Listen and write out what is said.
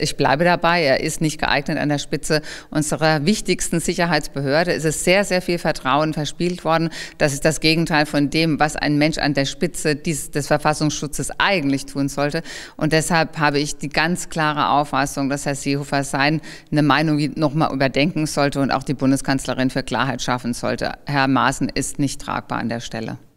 Ich bleibe dabei, er ist nicht geeignet an der Spitze unserer wichtigsten Sicherheitsbehörde. Es ist sehr, sehr viel Vertrauen verspielt worden. Das ist das Gegenteil von dem, was ein Mensch an der Spitze des, des Verfassungsschutzes eigentlich tun sollte. Und deshalb habe ich die ganz klare Auffassung, dass Herr Seehofer seine Meinung nochmal überdenken sollte und auch die Bundeskanzlerin für Klarheit schaffen sollte. Herr Maaßen ist nicht tragbar an der Stelle.